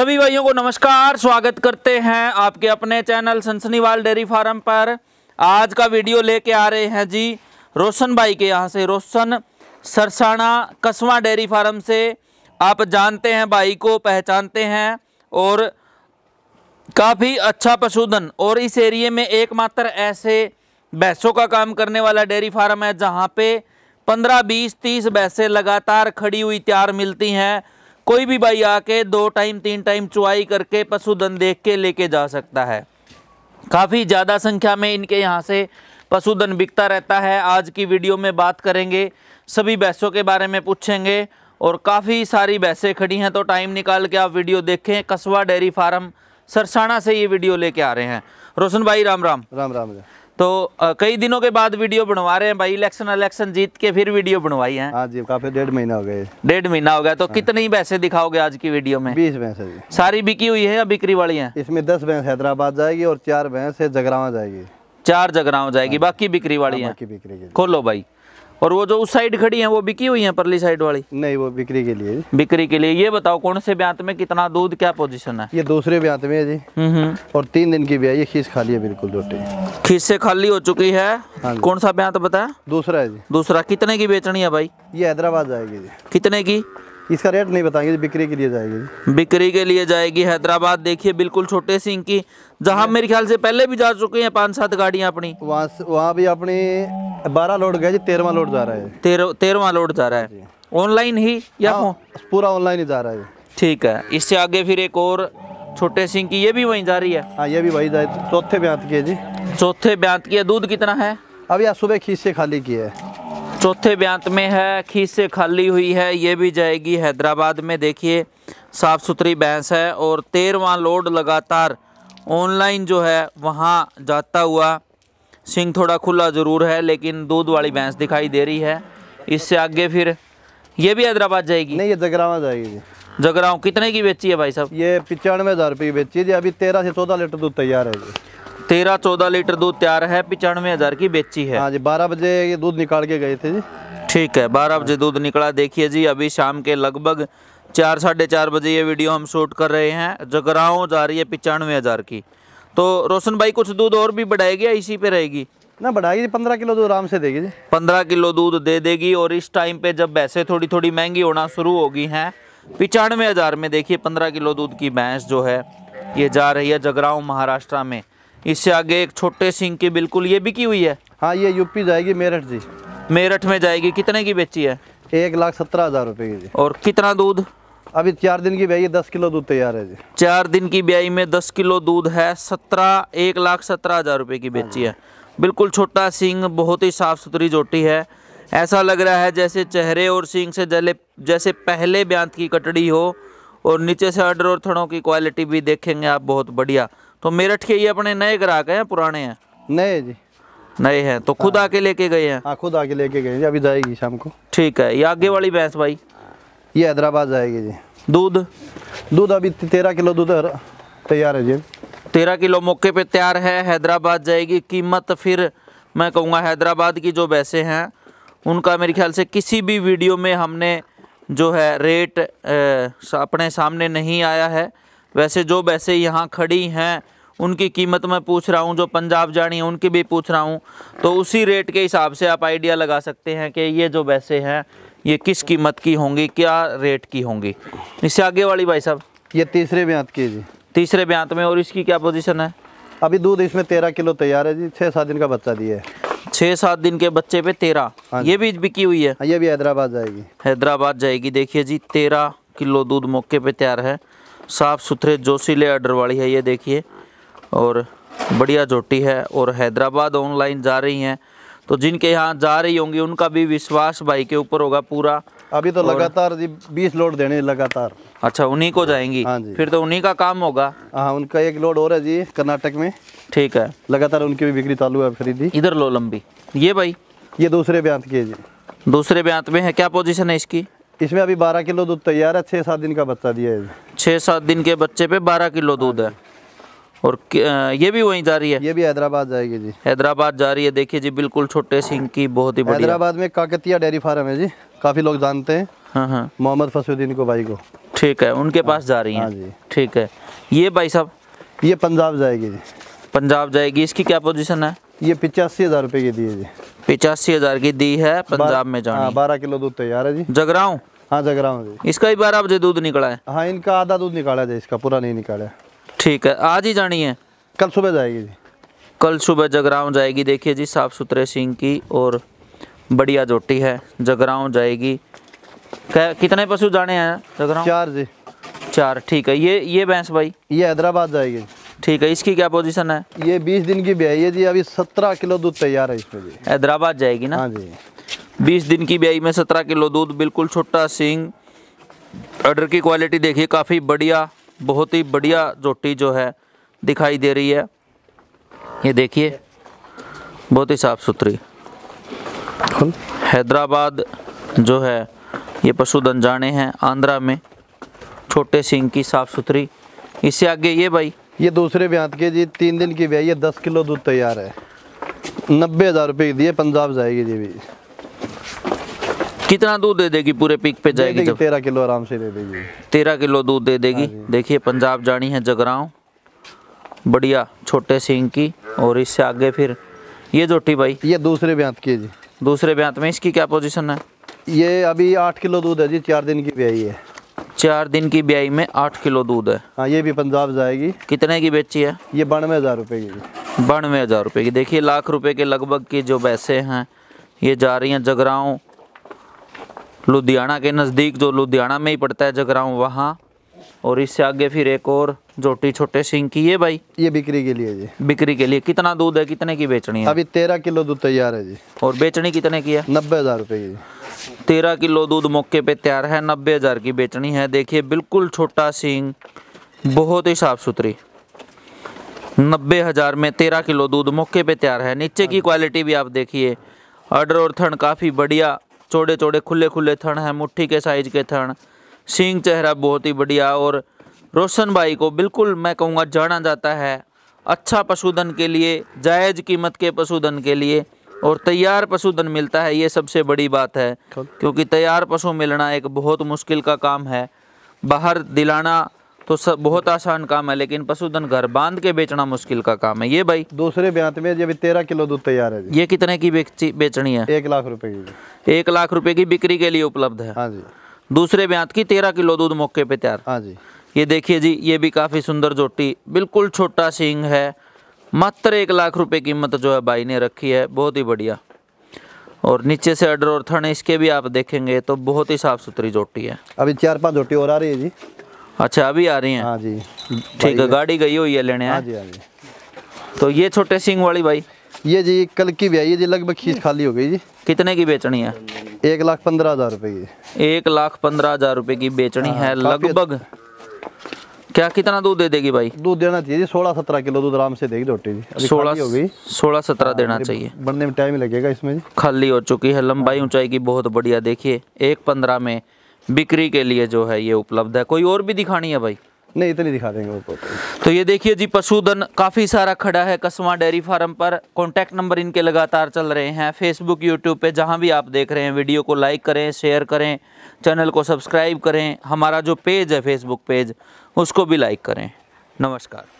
सभी भाइयों को नमस्कार स्वागत करते हैं आपके अपने चैनल सनसनीवाल डेयरी फार्म पर आज का वीडियो लेके आ रहे हैं जी रोशन भाई के यहाँ से रोशन सरसाना कस्बा डेयरी फार्म से आप जानते हैं भाई को पहचानते हैं और काफ़ी अच्छा पशुधन और इस एरिए में एकमात्र ऐसे भैंसों का काम करने वाला डेयरी फार्म है जहाँ पे पंद्रह बीस तीस भैंसें लगातार खड़ी हुई तैयार मिलती हैं कोई भी भाई आके दो टाइम तीन टाइम चुवाई करके पशुधन देख के लेके जा सकता है काफ़ी ज़्यादा संख्या में इनके यहाँ से पशुधन बिकता रहता है आज की वीडियो में बात करेंगे सभी भैंसों के बारे में पूछेंगे और काफ़ी सारी भैंसें खड़ी हैं तो टाइम निकाल के आप वीडियो देखें कस्बा डेयरी फार्म सरसाना से ये वीडियो लेके आ रहे हैं रोशन भाई राम राम राम राम, राम। तो आ, कई दिनों के बाद वीडियो बनवा रहे हैं भाई इलेक्शन इलेक्शन जीत के फिर वीडियो बनवाई है हाँ जी काफी डेढ़ महीना हो गए डेढ़ महीना हो गया तो हाँ। कितने कितनी दिखाओगे आज की वीडियो में बीस भैंस सारी बिकी हुई है या बिक्री वाली है इसमें दस भैंस हैदराबाद जाएगी और चार भैंस जगरावा जाएगी चार जगराव जाएगी हाँ बाकी बिक्री वाली है खोलो भाई और वो जो उस साइड खड़ी है वो बिकी हुई है परली साइड वाली नहीं वो बिक्री के लिए बिक्री के लिए ये बताओ कौन से ब्यांत में कितना दूध क्या पोजीशन है ये दूसरे ब्यांत में है जी हम्म, हम्म। और तीन दिन की है ये खीस खाली है बिल्कुल रोटी खीसे खाली हो चुकी है हाँ कौन सा ब्याह तो बताया दूसरा है जी दूसरा कितने की बेचनी है भाई ये हैदराबाद जाएगी जी कितने की इसका रेट नहीं बताएंगे बिक्री के लिए जाएगी बिक्री के लिए जाएगी हैदराबाद देखिए बिल्कुल छोटे सिंह की जहाँ मेरे ख्याल से पहले भी जा चुके हैं पांच सात गाड़ियाँ अपनी वहाँ वहाँ भी अपनी बारह लोड गए जी तेरवा लोड जा रहा है तेरवा लोड जा रहा है ऑनलाइन ही या हाँ, पूरा ऑनलाइन ही जा रहा है ठीक है इससे आगे फिर एक और छोटे सिंह की ये भी वहीं जा रही है हाँ ये भी वहीं जा चौथे ब्यांत की है जी चौथे ब्यांत की है दूध कितना है अब यार सुबह खीस से खाली की है चौथे ब्यांत में है खीस से खाली हुई है ये भी जाएगी हैदराबाद में देखिए साफ़ सुथरी भैंस है और तेरवा लोड लगातार ऑनलाइन जो है वहाँ जाता हुआ सिंह थोड़ा खुला ज़रूर है लेकिन दूध वाली भैंस दिखाई दे रही है इससे आगे फिर ये भी हैदराबाद जाएगी नहीं ये जगरावा जाएगी जगराऊं कितने की बेची है भाई साहब ये पिचानवे हज़ार रुपये की बेची है जी अभी तेरह से चौदह लीटर दूध तैयार है जी तेरह चौदह लीटर दूध तैयार है पिचानवे हज़ार की बेची है हाँ जी बारह बजे ये दूध निकाल के गए थे जी ठीक है बारह बजे दूध निकला देखिए जी अभी शाम के लगभग चार साढ़े चार बजे ये वीडियो हम शूट कर रहे हैं जगराओं जा रही है पिचानवे हज़ार की तो रोशन भाई कुछ दूध और भी बढ़ाएगी या इसी पे रहेगी ना बढ़ाएगी पंद्रह किलो दूध आराम से देगी जी पंद्रह किलो दूध दे देगी और इस टाइम पे जब वैसे थोड़ी थोड़ी महंगी होना शुरू होगी हैं पिचानवे हज़ार में देखिए पंद्रह किलो दूध की भैंस जो है ये जा रही है जगराऊ महाराष्ट्र में इससे आगे एक छोटे सिंह की बिल्कुल ये बिकी हुई है हाँ ये यूपी जाएगी मेरठ जी मेरठ में जाएगी कितने की बेची है एक लाख सत्रह हज़ार रुपये की जी और कितना दूध अभी चार दिन की ब्याई दस किलो दूध तैयार है जी चार दिन की ब्याई में दस किलो दूध है सत्रह एक लाख सत्रह हज़ार रुपये की हाँ बेची है बिल्कुल छोटा सिंह बहुत ही साफ़ सुथरी जोटी है ऐसा लग रहा है जैसे चेहरे और सींग से जले जैसे पहले ब्यांत की कटड़ी हो और नीचे से अडर और थड़ों की क्वालिटी भी देखेंगे आप बहुत बढ़िया तो मेरठ के ये अपने नए ग्राहक हैं पुराने हैं नए जी नए हैं तो खुद हाँ। आके लेके गए हैं हाँ खुद आके लेके गए अभी जाएगी शाम को ठीक है ये आगे वाली भैंस भाई ये हैदराबाद जाएगी जी दूध दूध अभी तेरह किलो दूध तैयार है जी तेरह किलो मौके पे तैयार है हैदराबाद जाएगी कीमत फिर मैं कहूँगा हैदराबाद की जो भैंसें हैं उनका मेरे ख्याल से किसी भी वीडियो में हमने जो है रेट अपने सामने नहीं आया है वैसे जो वैसे यहाँ खड़ी हैं उनकी कीमत मैं पूछ रहा हूँ जो पंजाब जानी है उनकी भी पूछ रहा हूँ तो उसी रेट के हिसाब से आप आइडिया लगा सकते हैं कि ये जो वैसे हैं ये किस कीमत की होंगी क्या रेट की होंगी इससे आगे वाली भाई साहब ये तीसरे ब्यांत की जी तीसरे ब्यांत में और इसकी क्या पोजीशन है अभी दूध इसमें तेरह किलो तैयार है जी छः सात दिन का बच्चा दिया है छह सात दिन के बच्चे पे तेरह हाँ ये भी बिकी हुई है हाँ, ये भी हैदराबाद जाएगी हैदराबाद जाएगी देखिए जी तेरह किलो दूध मौके पे तैयार है साफ़ सुथरे जोशीले आर्डर वाली है ये देखिए और बढ़िया जोटी है और हैदराबाद ऑनलाइन जा रही हैं तो जिनके यहाँ जा रही होंगी उनका भी विश्वास भाई के ऊपर होगा पूरा अभी तो लगातार बीस लोड देने लगातार अच्छा उन्हीं को जाएंगी हाँ जी फिर तो उन्हीं का काम होगा हाँ उनका एक लोड और है जी कर्नाटक में ठीक है लगातार उनकी भी बिक्री चालू है खरीदी इधर लो लंबी ये भाई ये दूसरे ब्यांत की है जी दूसरे ब्यांत में है क्या पोजीशन है इसकी इसमें अभी 12 किलो दूध तैयार है छः सात दिन का बच्चा दिया है छः सात दिन के बच्चे पे 12 किलो दूध है और ये भी वहीं जा रही है ये भी हैदराबाद जाएगी जी हैदराबाद जा रही है देखिए जी बिल्कुल छोटे सिंह की बहुत ही हैदराबाद में काकतिया डेयरी फार्म है जी काफ़ी लोग जानते हैं हाँ हाँ मोहम्मद फसुद्दीन को भाई को ठीक है उनके पास हाँ। जा रही है हाँ ठीक है ये भाई साहब ये पंजाब जाएगी जी पंजाब जाएगी इसकी क्या पोजीशन है ये पिचासी हजार रूपए की दी है जी पिचासी हजार की दी है पंजाब में जाना हाँ, बारह किलो दूध तैयार है जी जगराऊ हाँ जगराऊ जी इसका ही बारह बजे दूध निकला है हाँ इनका आधा दूध निकाला जाए इसका पूरा नहीं निकाला ठीक है आज ही जानी है कल सुबह जाएगी जी कल सुबह जगराऊ जाएगी देखिए जी साफ़ सुथरे सिंह की और बढ़िया जोटी है जगराऊ जाएगी कितने पशु जाने हैं जगराऊ चार जी चार ठीक है ये ये भैंस भाई ये हैदराबाद जाएगी ठीक है इसकी क्या पोजीशन है ये बीस दिन की ब्याई है जी अभी सत्रह किलो दूध तैयार है इसमें जी हैदराबाद जाएगी ना हाँ जी बीस दिन की ब्याई में सत्रह किलो दूध बिल्कुल छोटा सिंग ऑर्डर की क्वालिटी देखिए काफ़ी बढ़िया बहुत ही बढ़िया जोटी जो है दिखाई दे रही है ये देखिए बहुत ही साफ़ सुथरी हैदराबाद जो है ये पशुधन जाने हैं आंध्रा में छोटे सिंह की साफ़ सुथरी इससे आगे ये भाई ये दूसरे ब्यांत के जी तीन दिन की ब्याई है दस किलो दूध तैयार है नब्बे हज़ार रुपये की दिए पंजाब जाएगी जी भी कितना दूध दे देगी पूरे पीक पे जाएगी दे तेरह किलो आराम से दे देगी तेरह किलो दूध दे देगी हाँ देखिए पंजाब जानी है जगराव बढ़िया छोटे सिंह की और इससे आगे फिर ये जोटी भाई ये दूसरे ब्यांत की जी दूसरे ब्यांत में इसकी क्या पोजिशन है ये अभी आठ किलो दूध है जी चार दिन की ब्याई है चार दिन की ब्याई में आठ किलो दूध है हाँ ये भी पंजाब जाएगी कितने की बेची है ये बानवे हज़ार रुपये की बानवे हज़ार रुपये की देखिए लाख रुपए के लगभग की जो पैसे हैं ये जा रही हैं जगराऊँ लुधियाना के नज़दीक जो लुधियाना में ही पड़ता है जगराओं वहाँ और इससे आगे फिर एक और जोटी छोटे सिंह की ये भाई ये बिक्री के लिए जी बिक्री के लिए कितना दूध है कितने की बेचनी है अभी तेरह किलो दूध तैयार है जी और बेचनी कितने की है नब्बे हज़ार रुपये की तेरह किलो दूध मौके पे तैयार है नब्बे हज़ार की बेचनी है देखिए बिल्कुल छोटा सींग बहुत ही साफ़ सुथरी नब्बे हज़ार में तेरह किलो दूध मौके पे तैयार है नीचे की क्वालिटी भी आप देखिए अडर और थन काफ़ी बढ़िया चौड़े चौड़े खुले खुले थन है मुट्ठी के साइज के थन सींग चेहरा बहुत ही बढ़िया और रोशन भाई को बिल्कुल मैं कहूँगा जाना जाता है अच्छा पशुधन के लिए जायज़ कीमत के पशुधन के लिए और तैयार पशुधन मिलता है ये सबसे बड़ी बात है क्योंकि तैयार पशु मिलना एक बहुत मुश्किल का काम है बाहर दिलाना तो सब बहुत आसान काम है लेकिन पशुधन घर बांध के बेचना मुश्किल का काम है ये भाई दूसरे ब्यांत में जब तेरह किलो दूध तैयार है ये कितने की बेचनी है एक लाख रुपए की एक लाख रुपए की बिक्री के लिए उपलब्ध है हाँ जी दूसरे ब्यांत की तेरह किलो दूध मौके पे तैयार हाँ जी ये देखिए जी ये भी काफ़ी सुंदर जोटी बिल्कुल छोटा सींग है मात्र एक लाख रुपए कीमत जो है भाई ने रखी है बहुत ही बढ़िया और नीचे से अडर और थन इसके भी आप देखेंगे तो बहुत ही साफ सुथरी जोटी है अभी चार पांच जोटी और आ रही है जी अच्छा अभी आ रही है हाँ जी ठीक है गाड़ी गई हुई है लेने हाँ जी हाँ जी तो ये छोटे सिंह वाली भाई ये जी कल की भी आई है जी लगभग खींच खाली हो गई जी कितने की बेचनी है एक लाख पंद्रह हजार रुपए की एक लाख पंद्रह हजार रुपए की बेचनी हाँ, है लगभग क्या कितना दूध दे देगी भाई दूध देना चाहिए सोलह सत्रह किलो दूध आराम से देगी रोटी जी सोलह हो गई सोलह सत्रह हाँ, देना चाहिए बनने में टाइम लगेगा इसमें जी खाली हो चुकी है लंबाई हाँ। ऊंचाई की बहुत बढ़िया देखिए एक पंद्रह में बिक्री के लिए जो है ये उपलब्ध है कोई और भी दिखानी है भाई नहीं इतनी दिखा देंगे ऊपर तो ये देखिए जी पशुधन काफ़ी सारा खड़ा है कस्बा डेयरी फार्म पर कॉन्टैक्ट नंबर इनके लगातार चल रहे हैं फेसबुक यूट्यूब पे जहाँ भी आप देख रहे हैं वीडियो को लाइक करें शेयर करें चैनल को सब्सक्राइब करें हमारा जो पेज है फेसबुक पेज उसको भी लाइक करें नमस्कार